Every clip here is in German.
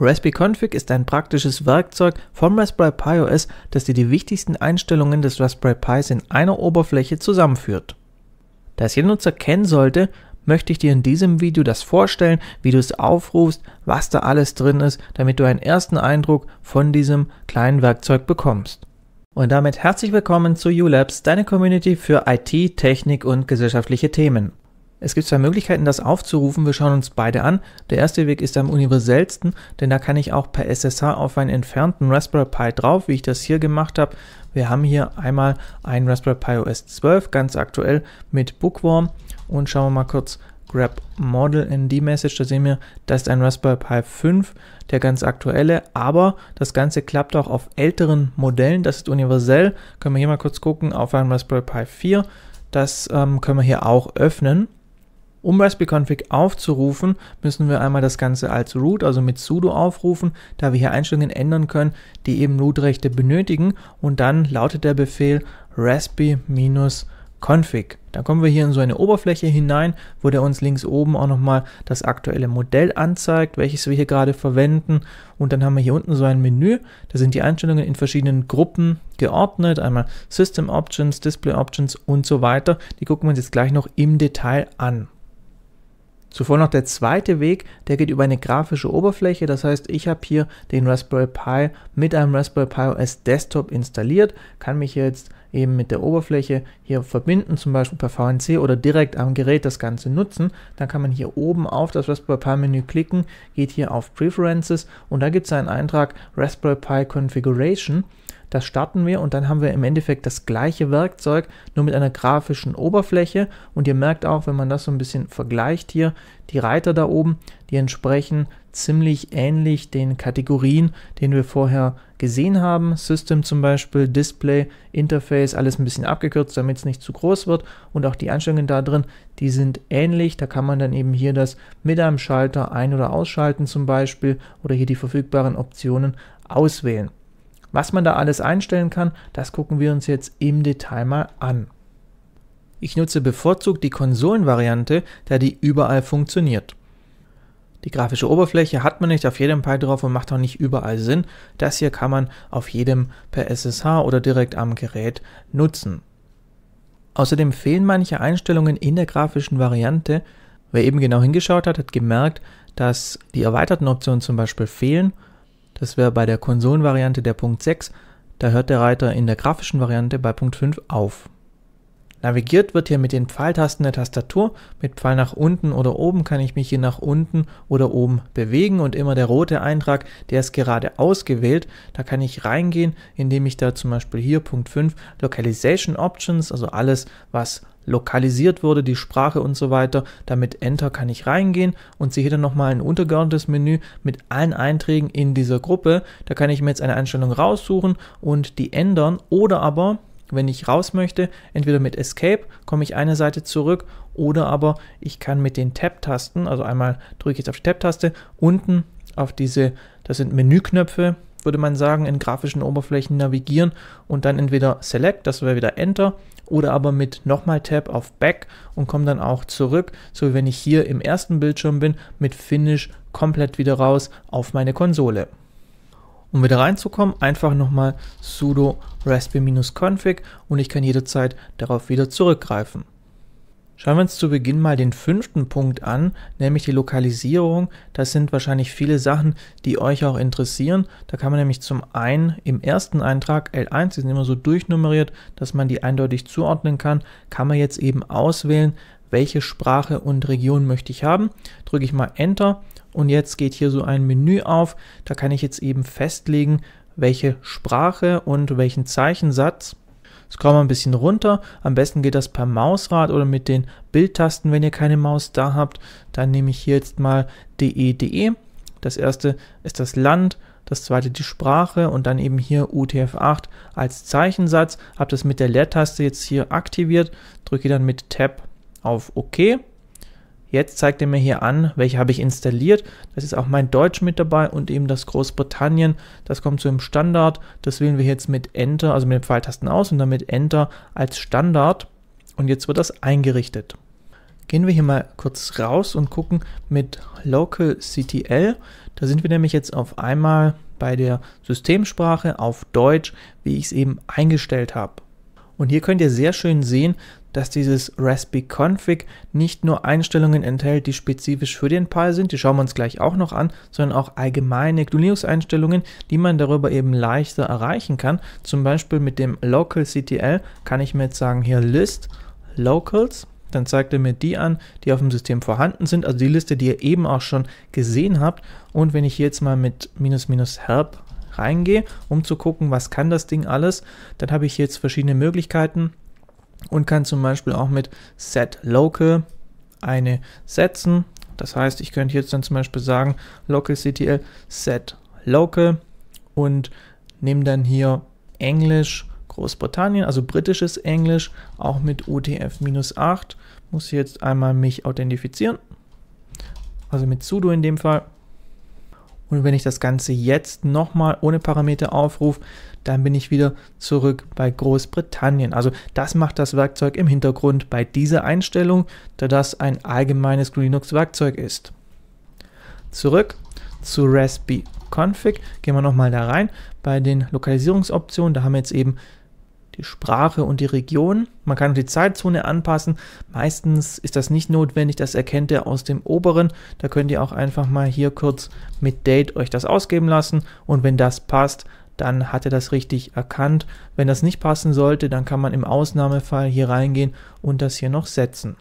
Raspberry Config ist ein praktisches Werkzeug vom Raspberry Pi OS, das dir die wichtigsten Einstellungen des Raspberry Pis in einer Oberfläche zusammenführt. Da es jeder Nutzer kennen sollte, möchte ich dir in diesem Video das vorstellen, wie du es aufrufst, was da alles drin ist, damit du einen ersten Eindruck von diesem kleinen Werkzeug bekommst. Und damit herzlich willkommen zu ULabs, deine Community für IT, Technik und gesellschaftliche Themen. Es gibt zwei Möglichkeiten, das aufzurufen. Wir schauen uns beide an. Der erste Weg ist am universellsten, denn da kann ich auch per SSH auf einen entfernten Raspberry Pi drauf, wie ich das hier gemacht habe. Wir haben hier einmal ein Raspberry Pi OS 12, ganz aktuell mit Bookworm. Und schauen wir mal kurz grab model ND Message, da sehen wir, das ist ein Raspberry Pi 5, der ganz aktuelle, aber das Ganze klappt auch auf älteren Modellen, das ist universell, können wir hier mal kurz gucken, auf einen Raspberry Pi 4, das ähm, können wir hier auch öffnen um Raspberry Config aufzurufen, müssen wir einmal das Ganze als root, also mit sudo aufrufen, da wir hier Einstellungen ändern können, die eben Root-Rechte benötigen und dann lautet der Befehl raspberry-config. Dann kommen wir hier in so eine Oberfläche hinein, wo der uns links oben auch nochmal das aktuelle Modell anzeigt, welches wir hier gerade verwenden. Und dann haben wir hier unten so ein Menü. Da sind die Einstellungen in verschiedenen Gruppen geordnet. Einmal System Options, Display Options und so weiter. Die gucken wir uns jetzt gleich noch im Detail an. Zuvor noch der zweite Weg, der geht über eine grafische Oberfläche. Das heißt, ich habe hier den Raspberry Pi mit einem Raspberry Pi OS Desktop installiert, kann mich jetzt eben mit der Oberfläche hier verbinden, zum Beispiel per VNC oder direkt am Gerät das Ganze nutzen, dann kann man hier oben auf das Raspberry Pi Menü klicken, geht hier auf Preferences und da gibt es einen Eintrag Raspberry Pi Configuration das starten wir und dann haben wir im Endeffekt das gleiche Werkzeug, nur mit einer grafischen Oberfläche. Und ihr merkt auch, wenn man das so ein bisschen vergleicht hier, die Reiter da oben, die entsprechen ziemlich ähnlich den Kategorien, den wir vorher gesehen haben. System zum Beispiel, Display, Interface, alles ein bisschen abgekürzt, damit es nicht zu groß wird. Und auch die Einstellungen da drin, die sind ähnlich. Da kann man dann eben hier das mit einem Schalter ein- oder ausschalten zum Beispiel oder hier die verfügbaren Optionen auswählen. Was man da alles einstellen kann, das gucken wir uns jetzt im Detail mal an. Ich nutze bevorzugt die Konsolenvariante, da die überall funktioniert. Die grafische Oberfläche hat man nicht auf jedem Pi drauf und macht auch nicht überall Sinn. Das hier kann man auf jedem per SSH oder direkt am Gerät nutzen. Außerdem fehlen manche Einstellungen in der grafischen Variante. Wer eben genau hingeschaut hat, hat gemerkt, dass die erweiterten Optionen zum Beispiel fehlen das wäre bei der Konsolenvariante der Punkt 6, da hört der Reiter in der grafischen Variante bei Punkt 5 auf Navigiert wird hier mit den Pfeiltasten der Tastatur. Mit Pfeil nach unten oder oben kann ich mich hier nach unten oder oben bewegen und immer der rote Eintrag, der ist gerade ausgewählt. Da kann ich reingehen, indem ich da zum Beispiel hier Punkt 5 Localization Options, also alles, was lokalisiert wurde, die Sprache und so weiter. Damit Enter kann ich reingehen und sehe dann nochmal ein untergeordnetes Menü mit allen Einträgen in dieser Gruppe. Da kann ich mir jetzt eine Einstellung raussuchen und die ändern oder aber wenn ich raus möchte, entweder mit Escape komme ich eine Seite zurück oder aber ich kann mit den Tab-Tasten, also einmal drücke ich jetzt auf die Tab-Taste, unten auf diese, das sind Menüknöpfe, würde man sagen, in grafischen Oberflächen navigieren und dann entweder Select, das wäre wieder Enter, oder aber mit nochmal Tab auf Back und komme dann auch zurück, so wie wenn ich hier im ersten Bildschirm bin, mit Finish komplett wieder raus auf meine Konsole. Um wieder reinzukommen, einfach nochmal sudo raspberry-config und ich kann jederzeit darauf wieder zurückgreifen. Schauen wir uns zu Beginn mal den fünften Punkt an, nämlich die Lokalisierung. Das sind wahrscheinlich viele Sachen, die euch auch interessieren. Da kann man nämlich zum einen im ersten Eintrag L1, die sind immer so durchnummeriert, dass man die eindeutig zuordnen kann, kann man jetzt eben auswählen, welche Sprache und Region möchte ich haben. Drücke ich mal Enter, und jetzt geht hier so ein Menü auf. Da kann ich jetzt eben festlegen, welche Sprache und welchen Zeichensatz. Scrollen wir ein bisschen runter. Am besten geht das per Mausrad oder mit den Bildtasten, wenn ihr keine Maus da habt. Dann nehme ich hier jetzt mal de.de. E. Das erste ist das Land, das zweite die Sprache und dann eben hier UTF-8 als Zeichensatz. Habe das mit der Leertaste jetzt hier aktiviert, drücke dann mit Tab auf OK Jetzt zeigt er mir hier an, welche habe ich installiert. Das ist auch mein Deutsch mit dabei und eben das Großbritannien. Das kommt so im Standard. Das wählen wir jetzt mit Enter, also mit den Pfeiltasten aus und damit Enter als Standard. Und jetzt wird das eingerichtet. Gehen wir hier mal kurz raus und gucken mit Local CTL. Da sind wir nämlich jetzt auf einmal bei der Systemsprache auf Deutsch, wie ich es eben eingestellt habe. Und hier könnt ihr sehr schön sehen, dass dieses Raspi Config nicht nur Einstellungen enthält, die spezifisch für den Pi sind, die schauen wir uns gleich auch noch an, sondern auch allgemeine GNU-Linux-Einstellungen, die man darüber eben leichter erreichen kann. Zum Beispiel mit dem Local CTL kann ich mir jetzt sagen, hier List Locals, dann zeigt er mir die an, die auf dem System vorhanden sind, also die Liste, die ihr eben auch schon gesehen habt. Und wenn ich jetzt mal mit minus minus help reingehe, um zu gucken, was kann das Ding alles, dann habe ich jetzt verschiedene Möglichkeiten und kann zum Beispiel auch mit set local eine setzen. Das heißt, ich könnte jetzt dann zum Beispiel sagen, localctl local und nehme dann hier Englisch Großbritannien, also britisches Englisch, auch mit UTF-8. Muss jetzt einmal mich authentifizieren, also mit sudo in dem Fall. Und wenn ich das Ganze jetzt nochmal ohne Parameter aufrufe, dann bin ich wieder zurück bei Großbritannien. Also das macht das Werkzeug im Hintergrund bei dieser Einstellung, da das ein allgemeines GNU-Linux-Werkzeug ist. Zurück zu Raspi Config. Gehen wir nochmal da rein. Bei den Lokalisierungsoptionen, da haben wir jetzt eben die Sprache und die Region. Man kann die Zeitzone anpassen. Meistens ist das nicht notwendig, das erkennt ihr aus dem oberen. Da könnt ihr auch einfach mal hier kurz mit Date euch das ausgeben lassen und wenn das passt, dann hat er das richtig erkannt. Wenn das nicht passen sollte, dann kann man im Ausnahmefall hier reingehen und das hier noch setzen.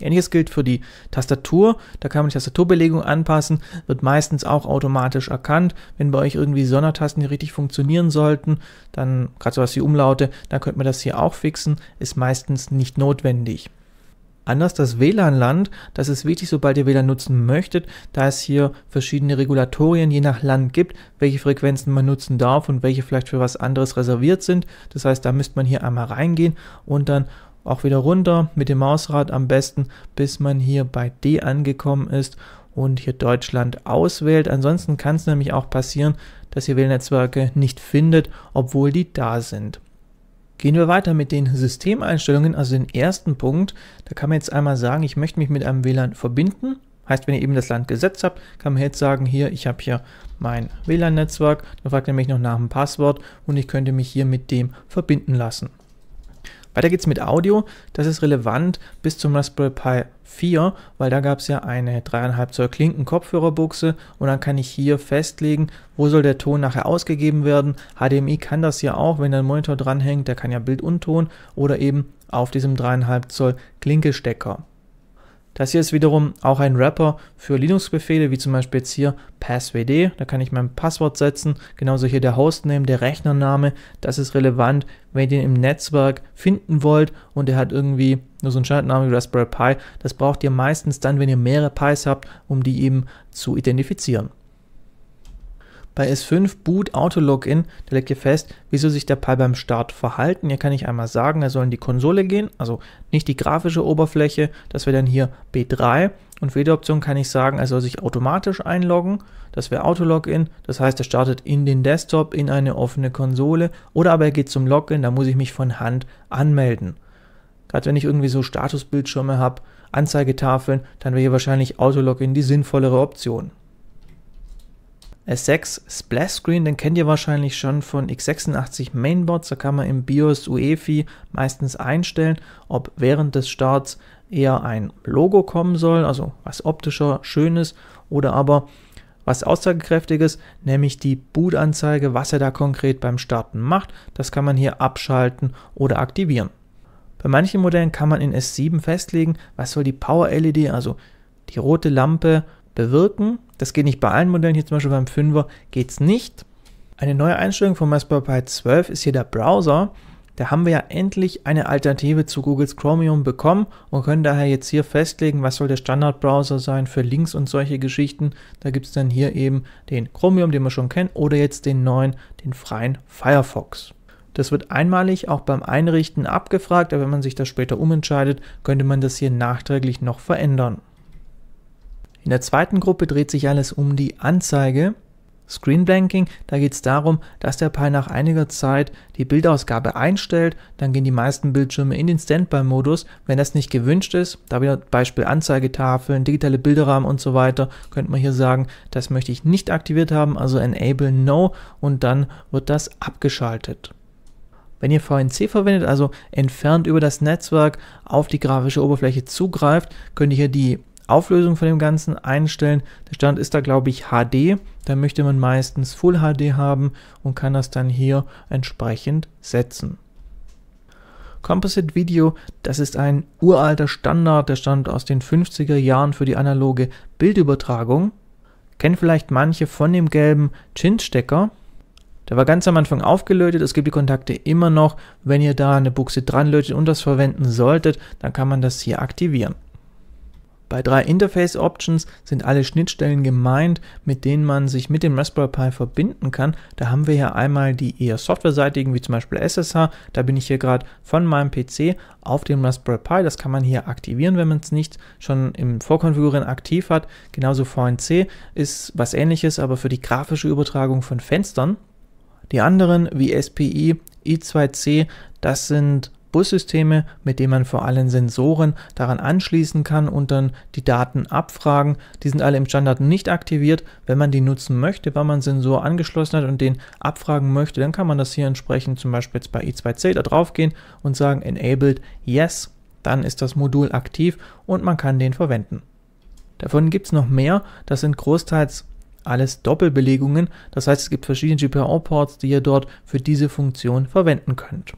Ähnliches gilt für die Tastatur. Da kann man die Tastaturbelegung anpassen. Wird meistens auch automatisch erkannt. Wenn bei euch irgendwie Sondertasten hier richtig funktionieren sollten, dann, gerade sowas wie Umlaute, dann könnte man das hier auch fixen. Ist meistens nicht notwendig. Anders das WLAN-Land, das ist wichtig, sobald ihr WLAN nutzen möchtet, da es hier verschiedene Regulatorien je nach Land gibt, welche Frequenzen man nutzen darf und welche vielleicht für was anderes reserviert sind. Das heißt, da müsste man hier einmal reingehen und dann auch wieder runter mit dem Mausrad am besten, bis man hier bei D angekommen ist und hier Deutschland auswählt. Ansonsten kann es nämlich auch passieren, dass ihr Wählnetzwerke nicht findet, obwohl die da sind. Gehen wir weiter mit den Systemeinstellungen, also den ersten Punkt. Da kann man jetzt einmal sagen, ich möchte mich mit einem WLAN verbinden. Heißt, wenn ihr eben das Land gesetzt habt, kann man jetzt sagen, hier, ich habe hier mein WLAN-Netzwerk, dann fragt er mich noch nach dem Passwort und ich könnte mich hier mit dem verbinden lassen. Weiter geht's mit Audio. Das ist relevant bis zum Raspberry Pi 4, weil da gab es ja eine 3,5 Zoll Klinken-Kopfhörerbuchse und dann kann ich hier festlegen, wo soll der Ton nachher ausgegeben werden. HDMI kann das ja auch, wenn der Monitor dranhängt, der kann ja Bild und Ton oder eben auf diesem 3,5 Zoll Klinke-Stecker. Das hier ist wiederum auch ein Wrapper für Linux-Befehle, wie zum Beispiel jetzt hier passwd, da kann ich mein Passwort setzen. Genauso hier der Hostname, der Rechnername, das ist relevant, wenn ihr den im Netzwerk finden wollt und der hat irgendwie nur so einen Standardnamen wie Raspberry Pi. Das braucht ihr meistens dann, wenn ihr mehrere Pis habt, um die eben zu identifizieren. Bei S5 Boot Auto Login, da legt ihr fest, wieso sich der Pi beim Start verhalten. Hier kann ich einmal sagen, er soll in die Konsole gehen, also nicht die grafische Oberfläche, das wäre dann hier B3. Und für jede Option kann ich sagen, er soll sich automatisch einloggen, das wäre Auto Login, das heißt, er startet in den Desktop, in eine offene Konsole, oder aber er geht zum Login, da muss ich mich von Hand anmelden. Gerade wenn ich irgendwie so Statusbildschirme habe, Anzeigetafeln, dann wäre hier wahrscheinlich Auto Login die sinnvollere Option. S6 Splash Screen, den kennt ihr wahrscheinlich schon von x86 Mainboards. Da kann man im BIOS UEFI meistens einstellen, ob während des Starts eher ein Logo kommen soll, also was optischer, schönes oder aber was aussagekräftiges, nämlich die Bootanzeige, was er da konkret beim Starten macht. Das kann man hier abschalten oder aktivieren. Bei manchen Modellen kann man in S7 festlegen, was soll die Power-LED, also die rote Lampe bewirken. Das geht nicht bei allen Modellen, hier zum Beispiel beim 5er geht es nicht. Eine neue Einstellung von Raspberry Pi 12 ist hier der Browser. Da haben wir ja endlich eine Alternative zu Googles Chromium bekommen und können daher jetzt hier festlegen, was soll der Standardbrowser sein für Links und solche Geschichten. Da gibt es dann hier eben den Chromium, den wir schon kennen, oder jetzt den neuen, den freien Firefox. Das wird einmalig auch beim Einrichten abgefragt, aber wenn man sich das später umentscheidet, könnte man das hier nachträglich noch verändern. In der zweiten Gruppe dreht sich alles um die Anzeige. Screenblanking, da geht es darum, dass der Pi nach einiger Zeit die Bildausgabe einstellt, dann gehen die meisten Bildschirme in den Standby-Modus. Wenn das nicht gewünscht ist, da wieder Beispiel Anzeigetafeln, digitale Bilderrahmen und so weiter, könnte man hier sagen, das möchte ich nicht aktiviert haben, also Enable No und dann wird das abgeschaltet. Wenn ihr VNC verwendet, also entfernt über das Netzwerk auf die grafische Oberfläche zugreift, könnt ihr hier die Auflösung von dem Ganzen einstellen. Der Stand ist da, glaube ich, HD. Da möchte man meistens Full HD haben und kann das dann hier entsprechend setzen. Composite Video, das ist ein uralter Standard, der stammt aus den 50er Jahren für die analoge Bildübertragung. Kennen vielleicht manche von dem gelben Tint-Stecker. Der war ganz am Anfang aufgelötet, es gibt die Kontakte immer noch. Wenn ihr da eine Buchse dranlötet und das verwenden solltet, dann kann man das hier aktivieren. Bei drei Interface Options sind alle Schnittstellen gemeint, mit denen man sich mit dem Raspberry Pi verbinden kann. Da haben wir ja einmal die eher softwareseitigen, wie zum Beispiel SSH. Da bin ich hier gerade von meinem PC auf dem Raspberry Pi. Das kann man hier aktivieren, wenn man es nicht schon im Vorkonfigurieren aktiv hat. Genauso VNC ist was ähnliches, aber für die grafische Übertragung von Fenstern. Die anderen wie SPI, I2C, das sind Bussysteme, mit denen man vor allem Sensoren daran anschließen kann und dann die Daten abfragen. Die sind alle im Standard nicht aktiviert. Wenn man die nutzen möchte, weil man Sensor angeschlossen hat und den abfragen möchte, dann kann man das hier entsprechend zum Beispiel jetzt bei i2c da drauf gehen und sagen Enabled Yes. Dann ist das Modul aktiv und man kann den verwenden. Davon gibt es noch mehr. Das sind großteils alles Doppelbelegungen. Das heißt, es gibt verschiedene GPIO-Ports, die ihr dort für diese Funktion verwenden könnt.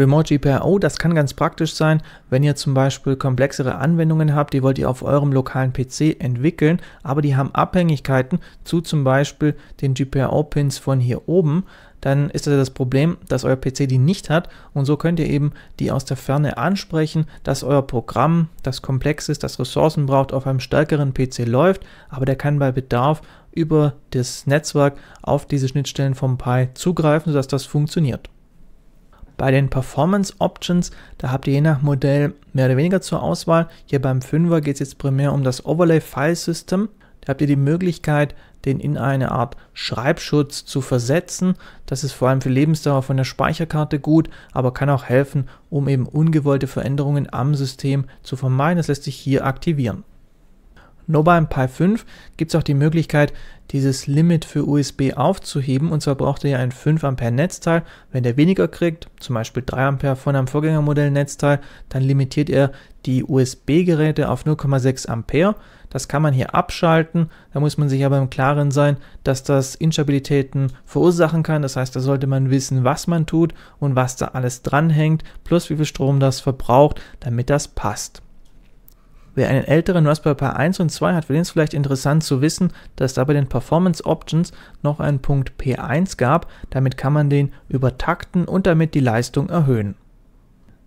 Remote GPIO, oh, das kann ganz praktisch sein, wenn ihr zum Beispiel komplexere Anwendungen habt, die wollt ihr auf eurem lokalen PC entwickeln, aber die haben Abhängigkeiten zu zum Beispiel den GPIO-Pins von hier oben, dann ist das das Problem, dass euer PC die nicht hat und so könnt ihr eben die aus der Ferne ansprechen, dass euer Programm, das komplex ist, das Ressourcen braucht, auf einem stärkeren PC läuft, aber der kann bei Bedarf über das Netzwerk auf diese Schnittstellen vom Pi zugreifen, sodass das funktioniert. Bei den Performance Options, da habt ihr je nach Modell mehr oder weniger zur Auswahl. Hier beim 5er geht es jetzt primär um das Overlay File System. Da habt ihr die Möglichkeit, den in eine Art Schreibschutz zu versetzen. Das ist vor allem für Lebensdauer von der Speicherkarte gut, aber kann auch helfen, um eben ungewollte Veränderungen am System zu vermeiden. Das lässt sich hier aktivieren. Nur beim Pi 5 gibt es auch die Möglichkeit, dieses Limit für USB aufzuheben. Und zwar braucht er ja ein 5 Ampere Netzteil. Wenn der weniger kriegt, zum Beispiel 3 Ampere von einem Vorgängermodell Netzteil, dann limitiert er die USB-Geräte auf 0,6 Ampere. Das kann man hier abschalten. Da muss man sich aber im Klaren sein, dass das Instabilitäten verursachen kann. Das heißt, da sollte man wissen, was man tut und was da alles dranhängt, plus wie viel Strom das verbraucht, damit das passt. Wer einen älteren Raspberry Pi 1 und 2 hat, für den ist vielleicht interessant zu wissen, dass da bei den Performance Options noch einen Punkt P1 gab. Damit kann man den übertakten und damit die Leistung erhöhen.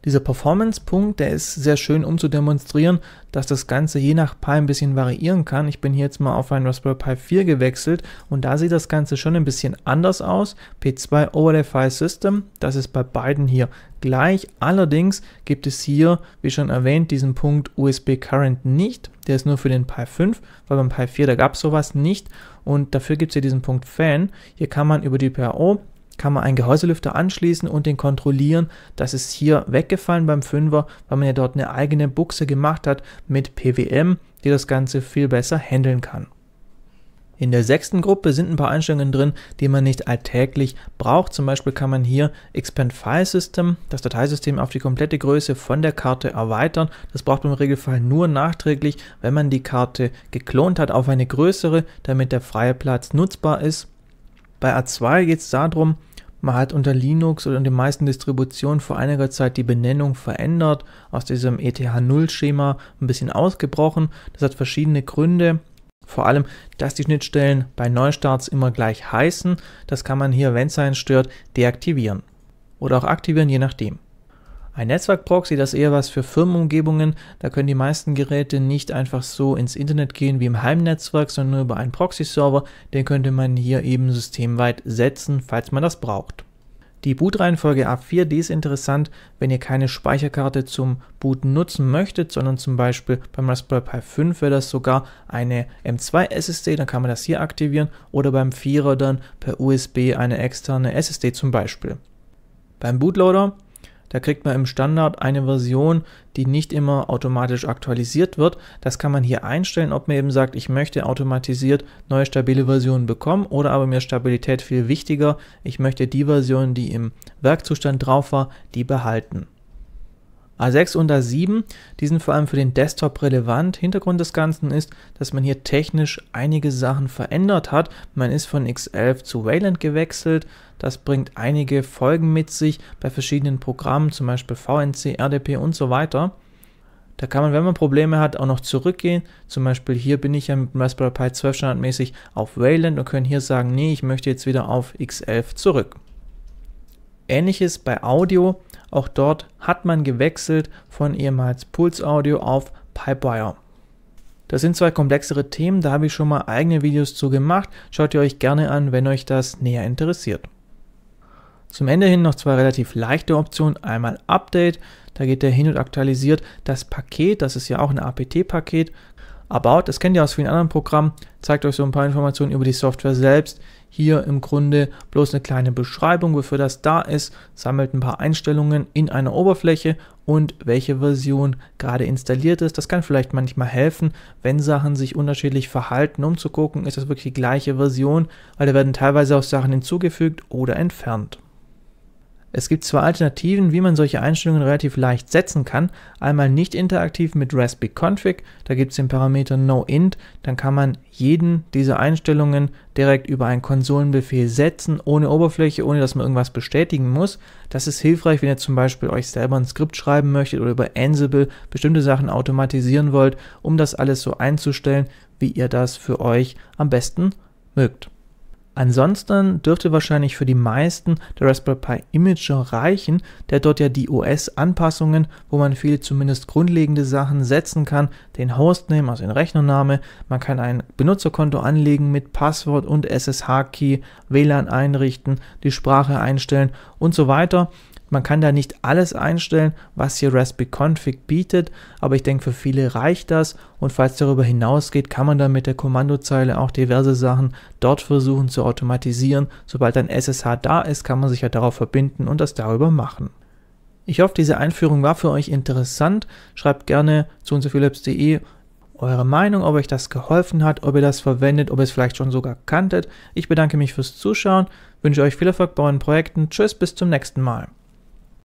Dieser Performance-Punkt, der ist sehr schön, um zu demonstrieren, dass das Ganze je nach Pi ein bisschen variieren kann. Ich bin hier jetzt mal auf ein Raspberry Pi 4 gewechselt und da sieht das Ganze schon ein bisschen anders aus. P2 Overlay File System, das ist bei beiden hier gleich. Allerdings gibt es hier, wie schon erwähnt, diesen Punkt USB Current nicht. Der ist nur für den Pi 5, weil beim Pi 4, da gab es sowas nicht. Und dafür gibt es hier diesen Punkt Fan. Hier kann man über die PAO kann man einen Gehäuselüfter anschließen und den kontrollieren. Das ist hier weggefallen beim 5er, weil man ja dort eine eigene Buchse gemacht hat mit PWM, die das Ganze viel besser handeln kann. In der sechsten Gruppe sind ein paar Einstellungen drin, die man nicht alltäglich braucht. Zum Beispiel kann man hier Expand File System, das Dateisystem auf die komplette Größe von der Karte erweitern. Das braucht man im Regelfall nur nachträglich, wenn man die Karte geklont hat auf eine größere, damit der freie Platz nutzbar ist. Bei A2 geht es darum, man hat unter Linux oder in den meisten Distributionen vor einiger Zeit die Benennung verändert, aus diesem ETH0-Schema ein bisschen ausgebrochen. Das hat verschiedene Gründe. Vor allem, dass die Schnittstellen bei Neustarts immer gleich heißen, das kann man hier, wenn es einen stört, deaktivieren. Oder auch aktivieren, je nachdem. Ein Netzwerkproxy, das ist eher was für Firmenumgebungen. Da können die meisten Geräte nicht einfach so ins Internet gehen wie im Heimnetzwerk, sondern nur über einen Proxy-Server. Den könnte man hier eben systemweit setzen, falls man das braucht. Die Bootreihenfolge A4, die ist interessant, wenn ihr keine Speicherkarte zum Booten nutzen möchtet, sondern zum Beispiel beim Raspberry Pi 5 wäre das sogar eine M2 SSD, dann kann man das hier aktivieren oder beim 4er dann per USB eine externe SSD zum Beispiel. Beim Bootloader da kriegt man im Standard eine Version, die nicht immer automatisch aktualisiert wird. Das kann man hier einstellen, ob man eben sagt, ich möchte automatisiert neue stabile Versionen bekommen oder aber mir Stabilität viel wichtiger, ich möchte die Version, die im Werkzustand drauf war, die behalten. A6 und A7, die sind vor allem für den Desktop relevant. Hintergrund des Ganzen ist, dass man hier technisch einige Sachen verändert hat. Man ist von X11 zu Wayland gewechselt. Das bringt einige Folgen mit sich bei verschiedenen Programmen, zum Beispiel VNC, RDP und so weiter. Da kann man, wenn man Probleme hat, auch noch zurückgehen. Zum Beispiel hier bin ich ja mit dem Raspberry Pi 12 standardmäßig auf Wayland und können hier sagen, nee, ich möchte jetzt wieder auf X11 zurück. Ähnliches bei Audio. Auch dort hat man gewechselt von ehemals Pulse Audio auf Pipewire. Das sind zwei komplexere Themen, da habe ich schon mal eigene Videos zu gemacht. Schaut ihr euch gerne an, wenn euch das näher interessiert. Zum Ende hin noch zwei relativ leichte Optionen. Einmal Update, da geht der hin und aktualisiert das Paket, das ist ja auch ein APT-Paket, About, das kennt ihr aus vielen anderen Programmen, zeigt euch so ein paar Informationen über die Software selbst. Hier im Grunde bloß eine kleine Beschreibung, wofür das da ist, sammelt ein paar Einstellungen in einer Oberfläche und welche Version gerade installiert ist. Das kann vielleicht manchmal helfen, wenn Sachen sich unterschiedlich verhalten, um zu gucken, ist das wirklich die gleiche Version, weil da werden teilweise auch Sachen hinzugefügt oder entfernt. Es gibt zwei Alternativen, wie man solche Einstellungen relativ leicht setzen kann. Einmal nicht interaktiv mit Raspi Config, da gibt es den Parameter noInt, dann kann man jeden dieser Einstellungen direkt über einen Konsolenbefehl setzen, ohne Oberfläche, ohne dass man irgendwas bestätigen muss. Das ist hilfreich, wenn ihr zum Beispiel euch selber ein Skript schreiben möchtet oder über Ansible bestimmte Sachen automatisieren wollt, um das alles so einzustellen, wie ihr das für euch am besten mögt. Ansonsten dürfte wahrscheinlich für die meisten der Raspberry Pi Imager reichen, der dort ja die OS-Anpassungen, wo man viele zumindest grundlegende Sachen setzen kann, den Hostname, also den Rechnername, man kann ein Benutzerkonto anlegen mit Passwort und SSH-Key, WLAN einrichten, die Sprache einstellen und so weiter. Man kann da nicht alles einstellen, was hier Raspberry Config bietet, aber ich denke für viele reicht das und falls darüber hinausgeht, kann man dann mit der Kommandozeile auch diverse Sachen dort versuchen zu automatisieren. Sobald ein SSH da ist, kann man sich ja darauf verbinden und das darüber machen. Ich hoffe, diese Einführung war für euch interessant. Schreibt gerne zu unserphilips.de eure Meinung, ob euch das geholfen hat, ob ihr das verwendet, ob ihr es vielleicht schon sogar kanntet. Ich bedanke mich fürs Zuschauen, wünsche euch viel Erfolg bei euren Projekten. Tschüss, bis zum nächsten Mal.